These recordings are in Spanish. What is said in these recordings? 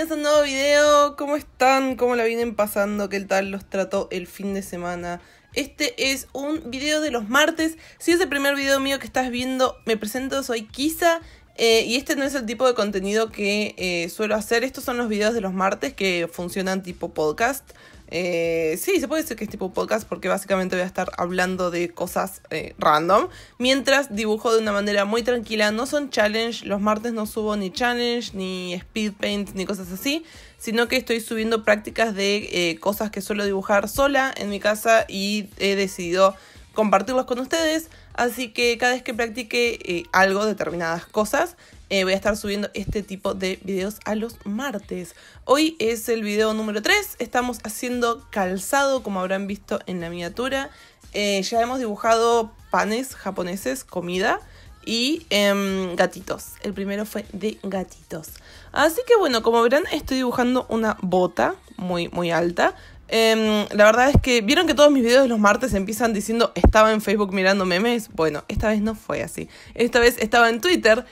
bienvenidos a un nuevo video. ¿Cómo están? ¿Cómo la vienen pasando? ¿Qué tal los trató el fin de semana? Este es un video de los martes. Si es el primer video mío que estás viendo, me presento, soy Kisa. Eh, y este no es el tipo de contenido que eh, suelo hacer. Estos son los videos de los martes que funcionan tipo podcast. Eh, sí, se puede decir que es tipo podcast porque básicamente voy a estar hablando de cosas eh, random. Mientras dibujo de una manera muy tranquila, no son challenge, los martes no subo ni challenge, ni speed paint, ni cosas así, sino que estoy subiendo prácticas de eh, cosas que suelo dibujar sola en mi casa y he decidido compartirlas con ustedes. Así que cada vez que practique algo, determinadas cosas, eh, voy a estar subiendo este tipo de videos a los martes. Hoy es el video número 3, estamos haciendo calzado como habrán visto en la miniatura. Eh, ya hemos dibujado panes japoneses, comida y em, gatitos. El primero fue de gatitos. Así que bueno, como verán estoy dibujando una bota muy, muy alta. Em, la verdad es que vieron que todos mis videos de los martes empiezan diciendo estaba en Facebook mirando memes. Bueno, esta vez no fue así. Esta vez estaba en Twitter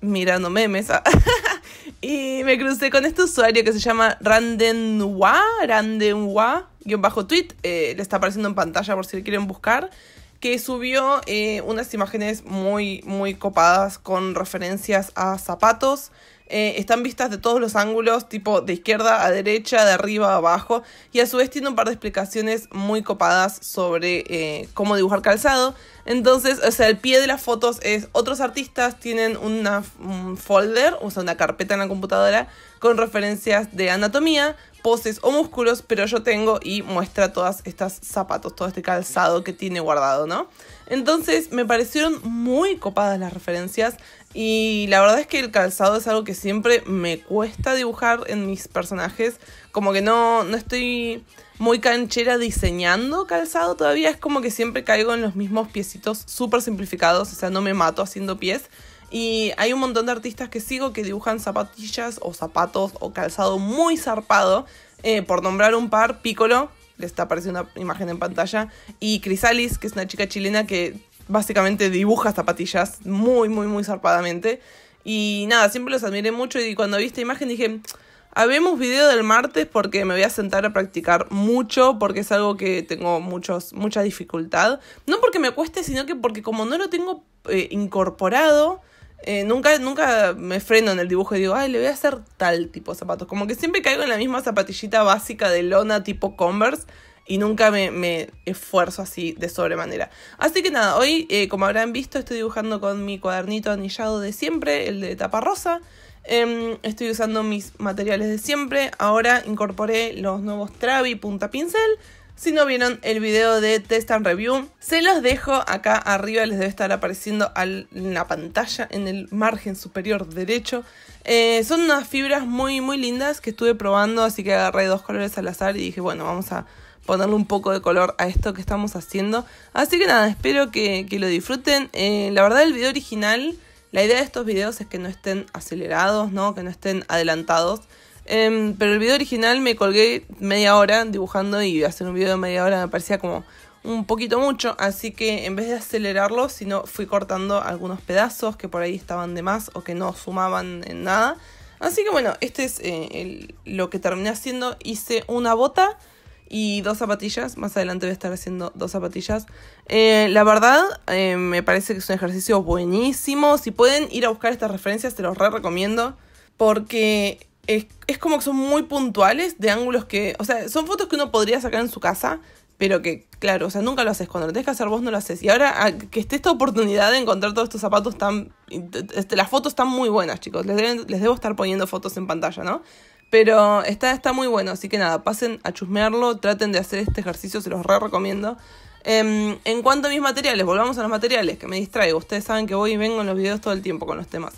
mirando memes. Ah. y me crucé con este usuario que se llama Randenwa, Randenwa, guión bajo tweet, eh, le está apareciendo en pantalla por si le quieren buscar, que subió eh, unas imágenes muy, muy copadas con referencias a zapatos eh, están vistas de todos los ángulos, tipo de izquierda a derecha, de arriba a abajo, y a su vez tiene un par de explicaciones muy copadas sobre eh, cómo dibujar calzado. Entonces, o sea, el pie de las fotos es otros artistas tienen una, un folder, o sea, una carpeta en la computadora con referencias de anatomía, poses o músculos, pero yo tengo y muestra todas estas zapatos, todo este calzado que tiene guardado, ¿no? Entonces me parecieron muy copadas las referencias y la verdad es que el calzado es algo que siempre me cuesta dibujar en mis personajes, como que no, no estoy muy canchera diseñando calzado todavía, es como que siempre caigo en los mismos piecitos súper simplificados, o sea, no me mato haciendo pies, y hay un montón de artistas que sigo que dibujan zapatillas o zapatos o calzado muy zarpado. Eh, por nombrar un par, Piccolo, les está apareciendo una imagen en pantalla, y Crisalis, que es una chica chilena que básicamente dibuja zapatillas muy, muy, muy zarpadamente. Y nada, siempre los admiré mucho y cuando vi esta imagen dije, habemos video del martes porque me voy a sentar a practicar mucho, porque es algo que tengo muchos, mucha dificultad. No porque me cueste, sino que porque como no lo tengo eh, incorporado, eh, nunca, nunca me freno en el dibujo y digo, ay, le voy a hacer tal tipo de zapatos. Como que siempre caigo en la misma zapatillita básica de lona tipo Converse y nunca me, esfuerzo así de sobremanera. Así que nada, hoy, eh, como habrán visto, estoy dibujando con mi cuadernito anillado de siempre, el de tapa rosa. Em, estoy usando mis materiales de siempre. Ahora incorporé los nuevos Travi punta pincel si no vieron el video de Test and Review, se los dejo acá arriba, les debe estar apareciendo en la pantalla, en el margen superior derecho. Eh, son unas fibras muy, muy lindas que estuve probando, así que agarré dos colores al azar y dije, bueno, vamos a ponerle un poco de color a esto que estamos haciendo. Así que nada, espero que, lo disfruten. Eh, la verdad, el video original, la idea de estos videos es que no estén acelerados, ¿no? que no estén adelantados. Em, pero el video original me colgué media hora dibujando y hacer un video de media hora me parecía como un poquito mucho, así que en vez de acelerarlo, sino fui cortando algunos pedazos que por ahí estaban de más o que no sumaban en nada. Así que bueno, este es eh, lo que terminé haciendo. Hice una bota y dos zapatillas. Más adelante voy a estar haciendo dos zapatillas. Eh, la verdad, eh, me parece que es un ejercicio buenísimo. Si pueden ir a buscar estas referencias, te los re recomiendo. Porque es, como que son muy puntuales de ángulos que, o sea, son fotos que uno podría sacar en su casa, pero que, claro, o sea, nunca lo haces. Cuando lo tenés hacer vos no lo haces. Y ahora ah, que esté esta oportunidad de encontrar todos estos zapatos tan... Este, las fotos están muy buenas, chicos. Les, debo estar poniendo fotos en pantalla, ¿no? Pero está, está muy bueno, así que nada, pasen a chusmearlo, traten de hacer este ejercicio, se los re recomiendo. Em, en cuanto a mis materiales, volvamos a los materiales, que me distraigo. Ustedes saben que voy y vengo en los videos todo el tiempo con los temas.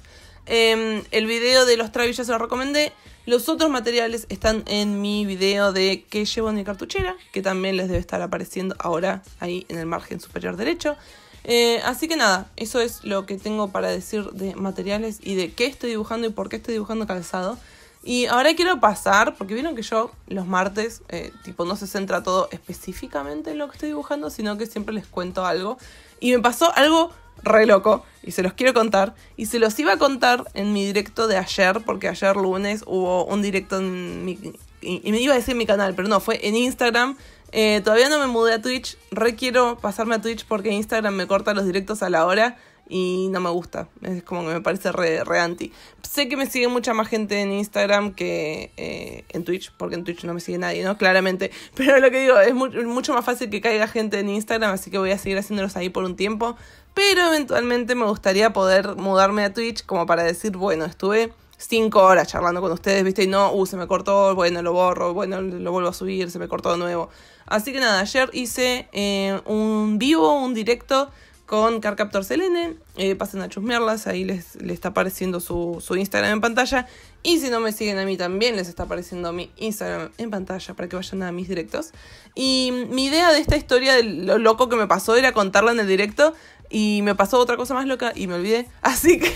Em, el video de los Travis ya se lo recomendé. Los otros materiales están en mi video de qué llevo en mi cartuchera, que también les debe estar apareciendo ahora ahí en el margen superior derecho. Eh, así que nada, eso es lo que tengo para decir de materiales y de qué estoy dibujando y por qué estoy dibujando calzado. Y ahora quiero pasar, porque vieron que yo los martes, eh, tipo, no se centra todo específicamente en lo que estoy dibujando, sino que siempre les cuento algo. Y me pasó algo re loco y se los quiero contar. Y se los iba a contar en mi directo de ayer, porque ayer lunes hubo un directo en mi. Y, me iba a decir mi canal, pero no, fue en Instagram. Eh, todavía no me mudé a Twitch. requiero quiero pasarme a Twitch porque Instagram me corta los directos a la hora y no me gusta. Es como que me parece re, re anti. Sé que me sigue mucha más gente en Instagram que eh, en Twitch, porque en Twitch no me sigue nadie, ¿no? Claramente. Pero lo que digo, es mucho más fácil que caiga gente en Instagram, así que voy a seguir haciéndolos ahí por un tiempo pero eventualmente me gustaría poder mudarme a Twitch como para decir, bueno, estuve cinco horas charlando con ustedes, ¿viste? Y no, uh, se me cortó, bueno, lo borro, bueno, lo vuelvo a subir, se me cortó de nuevo. Así que nada, ayer hice eh, un vivo, un directo con Carcaptor Selene. Eh, pasen a chusmearlas, ahí les, está apareciendo su, su, Instagram en pantalla. Y si no me siguen a mí también, les está apareciendo mi Instagram en pantalla para que vayan a mis directos. Y mi idea de esta historia de lo loco que me pasó era contarla en el directo, y me pasó otra cosa más loca y me olvidé. Así que,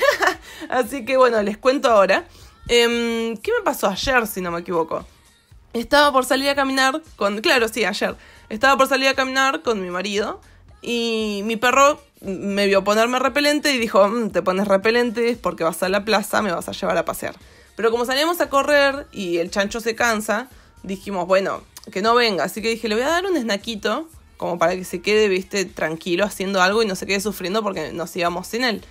así que bueno, les cuento ahora. Em, ¿Qué me pasó ayer, si no me equivoco? Estaba por salir a caminar con... Claro, sí, ayer. Estaba por salir a caminar con mi marido y mi perro me vio ponerme repelente y dijo, mm, te pones repelente porque vas a la plaza, me vas a llevar a pasear. Pero como salíamos a correr y el chancho se cansa, dijimos, bueno, que no venga. Así que dije, le voy a dar un snaquito como para que se quede, viste, tranquilo haciendo algo y no se quede sufriendo porque nos íbamos sin él.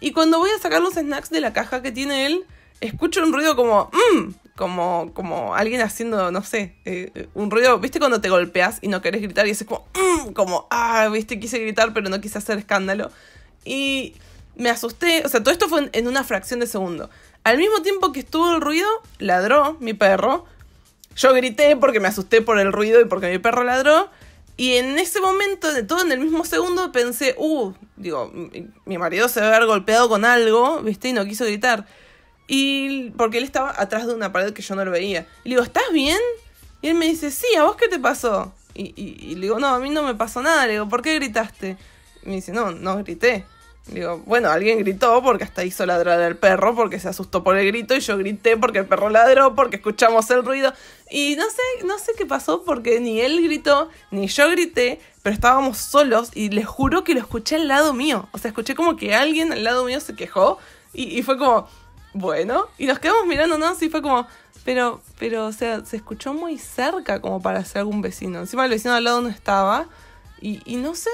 Y cuando voy a sacar los snacks de la caja que tiene él, escucho un ruido como, mm", como, como alguien haciendo, no sé, eh, un ruido, viste, cuando te golpeas y no querés gritar y es como, mm", como, ah, viste, quise gritar pero no quise hacer escándalo. Y me asusté, o sea, todo esto fue en una fracción de segundo. Al mismo tiempo que estuvo el ruido, ladró mi perro. Yo grité porque me asusté por el ruido y porque mi perro ladró. Y en ese momento, de todo en el mismo segundo, pensé, uh, digo, mi marido se debe haber golpeado con algo, ¿viste? Y no quiso gritar. Y porque él estaba atrás de una pared que yo no lo veía. Y le digo, ¿estás bien? Y él me dice, sí, ¿a vos qué te pasó? Y, y le digo, no, a mí no me pasó nada. Le digo, ¿por qué gritaste? Y me dice, no, no grité. Digo, bueno, alguien gritó porque hasta hizo ladrar al perro porque se asustó por el grito y yo grité porque el perro ladró, porque escuchamos el ruido. Y no sé, no sé qué pasó porque ni él gritó, ni yo grité, pero estábamos solos y les juro que lo escuché al lado mío. O sea, escuché como que alguien al lado mío se quejó y, fue como, bueno, y nos quedamos mirándonos y fue como, pero, pero, o sea, se escuchó muy cerca como para ser algún vecino. Encima el vecino al lado no estaba y, y no sé,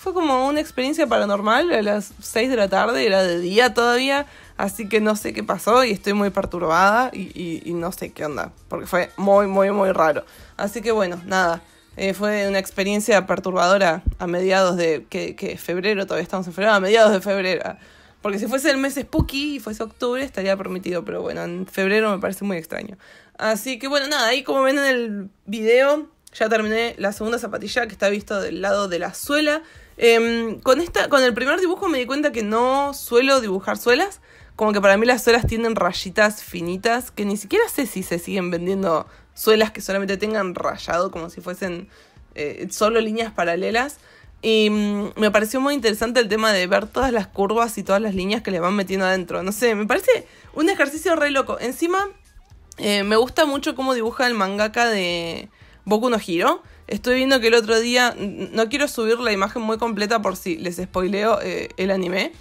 fue como una experiencia paranormal a las 6 de la tarde, era de día todavía, así que no sé qué pasó y estoy muy perturbada y, no sé qué onda, porque fue muy, muy, muy raro. Así que bueno, nada, eh, fue una experiencia perturbadora a mediados de, que, febrero, todavía estamos en febrero, a mediados de febrero. Porque si fuese el mes spooky y fuese octubre estaría permitido, pero bueno, en febrero me parece muy extraño. Así que bueno, nada, ahí como ven en el video, ya terminé la segunda zapatilla que está visto del lado de la suela. Em, con, con el primer dibujo me di cuenta que no suelo dibujar suelas. Como que para mí las suelas tienen rayitas finitas, que ni siquiera sé si se siguen vendiendo suelas que solamente tengan rayado, como si fuesen eh, solo líneas paralelas. Y mm, me pareció muy interesante el tema de ver todas las curvas y todas las líneas que le van metiendo adentro. No sé, me parece un ejercicio re loco. Encima, eh, me gusta mucho cómo dibuja el mangaka de Boku no Hiro. Estoy viendo que el otro día, no quiero subir la imagen muy completa por si les spoileo eh, el anime,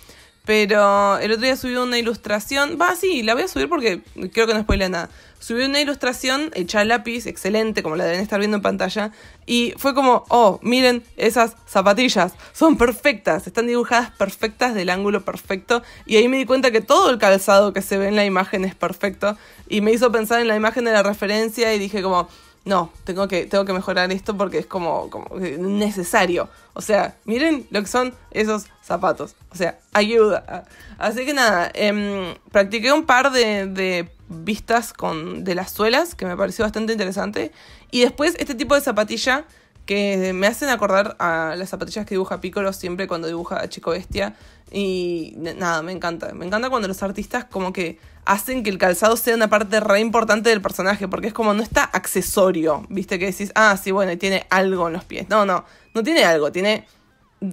pero el otro día subí una ilustración, va, sí, la voy a subir porque creo que no spoilea nada. Subí una ilustración hecha lápiz, excelente, como la deben estar viendo en pantalla, y fue como, oh, miren esas zapatillas, son perfectas, están dibujadas perfectas del ángulo perfecto, y ahí me di cuenta que todo el calzado que se ve en la imagen es perfecto, y me hizo pensar en la imagen de la referencia y dije como, no, tengo que, tengo que mejorar esto porque es como, necesario. O sea, miren lo que son esos zapatos. O sea, ayuda. Así que nada, em, practiqué un par de, vistas con, de las suelas que me pareció bastante interesante. Y después este tipo de zapatilla que me hacen acordar a las zapatillas que dibuja Pícolo siempre cuando dibuja a Chico Bestia, y nada, me encanta. Me encanta cuando los artistas como que hacen que el calzado sea una parte re importante del personaje, porque es como no está accesorio, viste que decís, ah, sí, bueno, tiene algo en los pies. No, no, no tiene algo, tiene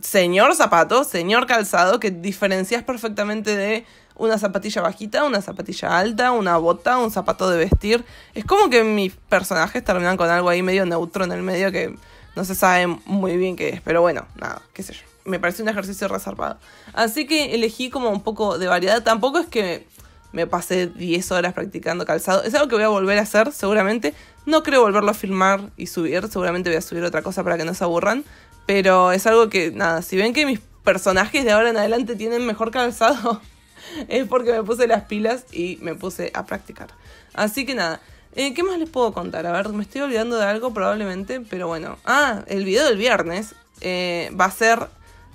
señor zapato, señor calzado, que diferencias perfectamente de una zapatilla bajita, una zapatilla alta, una bota, un zapato de vestir. Es como que mis personajes terminan con algo ahí medio neutro en el medio que no se sabe muy bien qué es, pero bueno, nada, qué sé yo me parece un ejercicio reservado. Así que elegí como un poco de variedad. Tampoco es que me pasé 10 horas practicando calzado. Es algo que voy a volver a hacer seguramente. No creo volverlo a filmar y subir. Seguramente voy a subir otra cosa para que no se aburran. Pero es algo que, nada, si ven que mis personajes de ahora en adelante tienen mejor calzado, es porque me puse las pilas y me puse a practicar. Así que nada. Eh, ¿Qué más les puedo contar? A ver, me estoy olvidando de algo probablemente, pero bueno. Ah, el video del viernes eh, va a ser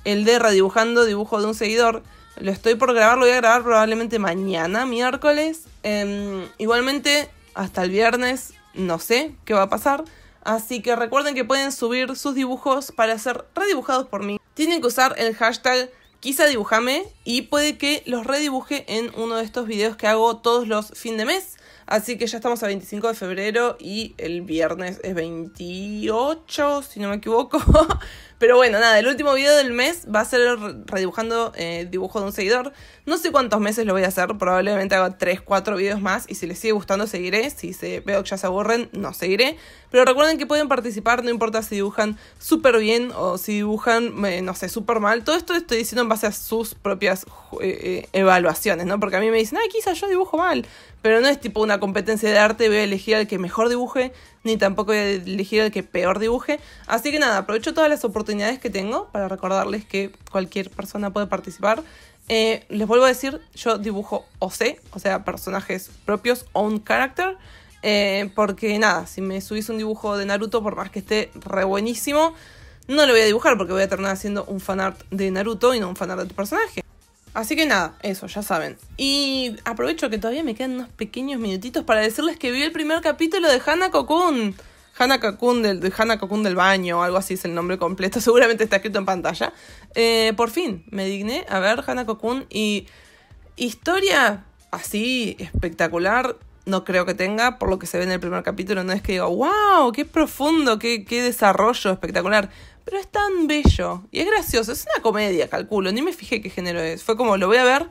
el de Redibujando Dibujo de un Seguidor. Lo estoy por grabar, lo voy a grabar probablemente mañana, miércoles. Em, igualmente, hasta el viernes no sé qué va a pasar. Así que recuerden que pueden subir sus dibujos para ser redibujados por mí. Tienen que usar el hashtag quizá y puede que los redibuje en uno de estos videos que hago todos los fin de mes. Así que ya estamos a 25 de febrero y el viernes es 28, si no me equivoco. Pero bueno, nada, el último video del mes va a ser redibujando eh, dibujo de un seguidor. No sé cuántos meses lo voy a hacer, probablemente haga 3, 4 videos más y si les sigue gustando seguiré, si se, veo que ya se aburren, no seguiré. Pero recuerden que pueden participar, no importa si dibujan súper bien o si dibujan, eh, no sé, súper mal. Todo esto estoy diciendo en base a sus propias eh, evaluaciones, ¿no? Porque a mí me dicen, ay, quizá yo dibujo mal. Pero no es tipo una competencia de arte, voy a elegir al que mejor dibuje, ni tampoco voy a elegir el que peor dibuje. Así que nada, aprovecho todas las oportunidades que tengo para recordarles que cualquier persona puede participar. Eh, les vuelvo a decir, yo dibujo OC, o sea, personajes propios, own character. Eh, porque nada, si me subís un dibujo de Naruto, por más que esté re buenísimo, no lo voy a dibujar porque voy a terminar haciendo un fanart de Naruto y no un fanart de tu personaje. Así que nada, eso, ya saben. Y aprovecho que todavía me quedan unos pequeños minutitos para decirles que vi el primer capítulo de Hannah Cocoon. Hannah Cocoon del, de Hannah del baño, algo así es el nombre completo, seguramente está escrito en pantalla. Eh, por fin me digné a ver Hannah Cocoon y historia así espectacular no creo que tenga, por lo que se ve en el primer capítulo, no es que diga wow, qué profundo, qué, qué desarrollo espectacular. Pero es tan bello y es gracioso. Es una comedia, calculo. Ni me fijé qué género es. Fue como, lo voy a ver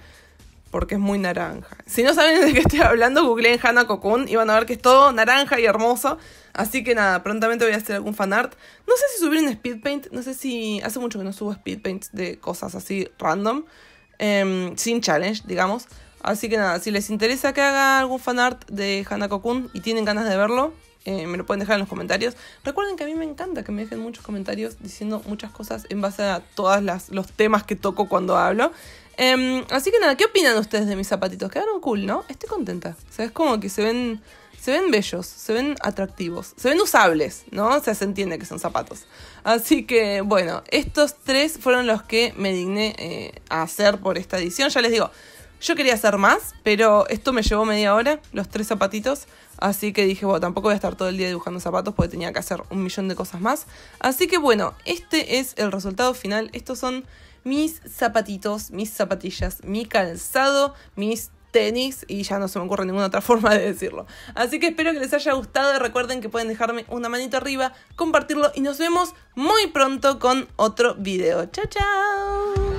porque es muy naranja. Si no saben de qué estoy hablando, googleen Hannah Cocoon y van a ver que es todo naranja y hermoso. Así que nada, prontamente voy a hacer algún fanart. No sé si subir un speedpaint. No sé si... Hace mucho que no subo speedpaints de cosas así random. Em, sin challenge, digamos. Así que nada, si les interesa que haga algún fanart de Hanako-kun y tienen ganas de verlo, eh, me lo pueden dejar en los comentarios. Recuerden que a mí me encanta que me dejen muchos comentarios diciendo muchas cosas en base a todos los temas que toco cuando hablo. Em, así que nada, ¿qué opinan ustedes de mis zapatitos? Quedaron cool, ¿no? Estoy contenta. O sea, es como que se ven, se ven bellos, se ven atractivos, se ven usables, ¿no? O sea, se entiende que son zapatos. Así que bueno, estos tres fueron los que me digné eh, a hacer por esta edición. Ya les digo, yo quería hacer más, pero esto me llevó media hora, los tres zapatitos. Así que dije, bueno, tampoco voy a estar todo el día dibujando zapatos porque tenía que hacer un millón de cosas más. Así que bueno, este es el resultado final. Estos son mis zapatitos, mis zapatillas, mi calzado, mis tenis y ya no se me ocurre ninguna otra forma de decirlo. Así que espero que les haya gustado. y Recuerden que pueden dejarme una manita arriba, compartirlo y nos vemos muy pronto con otro video. Chao, chao.